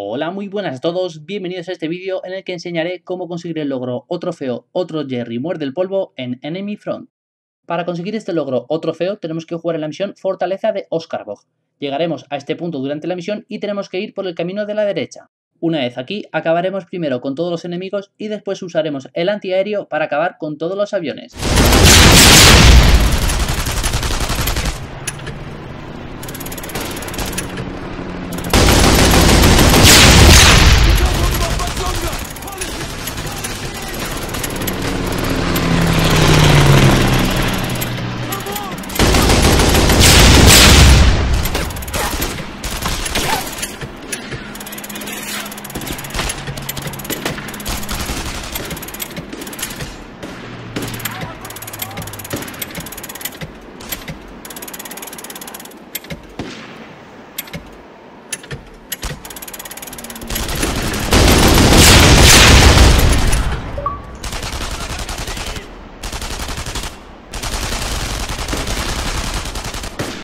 Hola, muy buenas a todos, bienvenidos a este vídeo en el que enseñaré cómo conseguir el logro o trofeo Otro Jerry muerde el polvo en Enemy Front. Para conseguir este logro o trofeo tenemos que jugar en la misión Fortaleza de Oscarbog. Llegaremos a este punto durante la misión y tenemos que ir por el camino de la derecha. Una vez aquí, acabaremos primero con todos los enemigos y después usaremos el antiaéreo para acabar con todos los aviones.